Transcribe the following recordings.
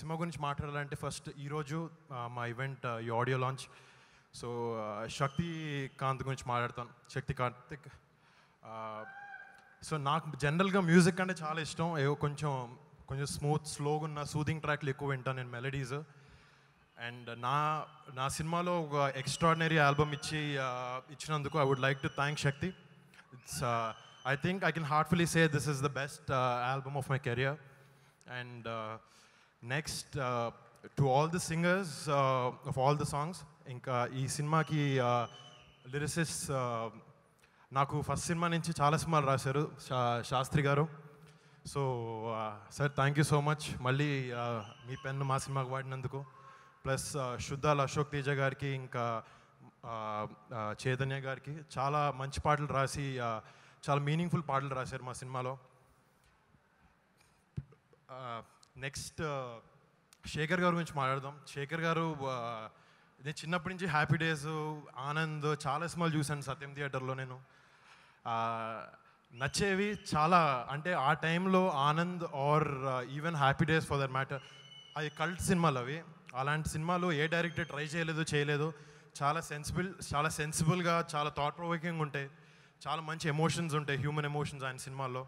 Cinema గురించి మాట్లాడాలంటే first ఈరోజు మా ఈవెంట్ ఈ audio launch so Shakti Kanth గురించి మాట్లాడతాను శక్తి కార్తిక్ సో నాకు జనరల్గా మ్యూజిక్ అంటే చాలా ఇష్టం ఏవో కొంచెం కొంచెం స్మూత్ స్లోగా ఉన్న సూదింగ్ ట్రాక్లు ఎక్కువ వింటాను నేను మెలడీస్ అండ్ నా నా సినిమాలో ఒక ఎక్స్ట్రాడినరీ ఆల్బమ్ ఇచ్చి ఇచ్చినందుకు I would like to thank Shakti it's I think I can heartfully say this is the best album of my career and next to all the singers of all the songs ఇంకా ఈ సినిమాకి lyricist uh, uh, నాకు first సినిమా నుంచి చాలా సినిమాలు రాశారు Shastri garu so sir thank you so much మళ్ళీ uh, మీ పెన్ను మా సినిమాకు వాడినందుకు ప్లస్ శుద్ధాల అశోక్ తేజ గారికి ఇంకా చైతన్య గారికి చాలా మంచి పాటలు రాసి చాలా మీనింగ్ఫుల్ పాటలు రాశారు మా సినిమాలో నెక్స్ట్ శేఖర్ గారు గురించి మాట్లాడదాం శేఖర్ గారు నేను చిన్నప్పటి నుంచి హ్యాపీ డేస్ ఆనంద్ చాలా సినిమాలు చూశాను సత్యం థియేటర్లో నేను నచ్చేవి చాలా అంటే ఆ టైంలో Anand or even happy days for that matter అవి కల్ట్ సినిమాలు అవి అలాంటి సినిమాలు ఏ డైరెక్టర్ ట్రై చేయలేదు చేయలేదు చాలా సెన్సిబుల్ చాలా సెన్సిబుల్గా చాలా థాట్ ప్రొవోకింగ్ ఉంటాయి చాలా మంచి ఎమోషన్స్ ఉంటాయి హ్యూమన్ ఎమోషన్స్ ఆయన సినిమాల్లో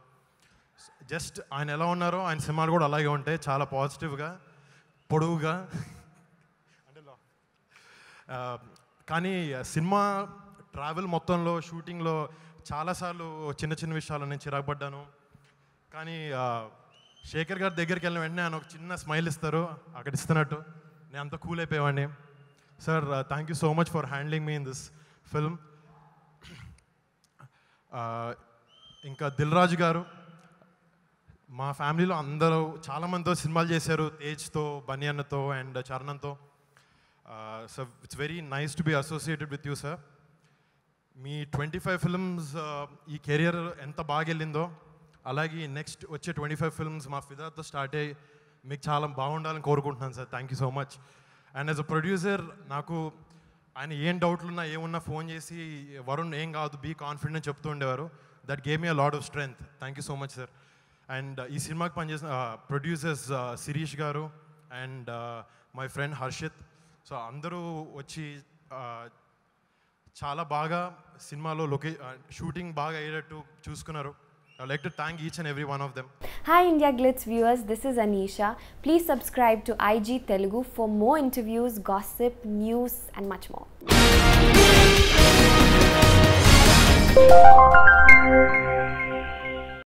జస్ట్ ఆయన ఎలా ఉన్నారో ఆయన సినిమాలు కూడా అలాగే ఉంటాయి చాలా పాజిటివ్గా పొడవుగా కానీ సినిమా ట్రావెల్ మొత్తంలో షూటింగ్లో చాలాసార్లు చిన్న చిన్న విషయాలు నేను చిరాకుపడ్డాను కానీ శేఖర్ గారి దగ్గరికి వెళ్ళిన వెంటనే ఆయన ఒక చిన్న స్మైల్ ఇస్తారు అక్కడ ఇస్తున్నట్టు నేను అంత కూల్ అయిపోయేవాడిని sir thank you so much for handling మీ ఇన్ దిస్ ఫిల్మ్ ఇంకా రాజు గారు మా ఫ్యామిలీలో అందరూ చాలామందితో సినిమాలు చేశారు తేజ్తో బనియన్తో అండ్ చరణంతో so it's very nice to be associated with you sir మీ ట్వంటీ ఫైవ్ ఫిల్మ్స్ ఈ కెరియర్ ఎంత బాగా వెళ్ళిందో అలాగే నెక్స్ట్ వచ్చే ట్వంటీ ఫైవ్ ఫిల్మ్స్ మా ఫిదర్తో స్టార్ట్ అయ్యి మీకు చాలా బాగుండాలని కోరుకుంటున్నాను sir thank you so much and as a producer నాకు ఆయన ఏం డౌట్లు ఉన్నా ఏమున్నా ఫోన్ చేసి వరుణ్ ఏం కాదు బీ కాన్ఫిడెంట్ చెప్తూ ఉండేవారు that gave a lot of strength thank you so much sir and ఈ సినిమాకి పనిచేసిన producers Sirish garu and my friend Harshith so అందరూ వచ్చి చాలా బాగా సినిమాలో లొకే షూటింగ్ బాగా అయ్యేటట్టు చూసుకున్నారు I would like to thank each and every one of them. Hi India Glitz viewers, this is Anisha. Please subscribe to IG Telugu for more interviews, gossip, news and much more.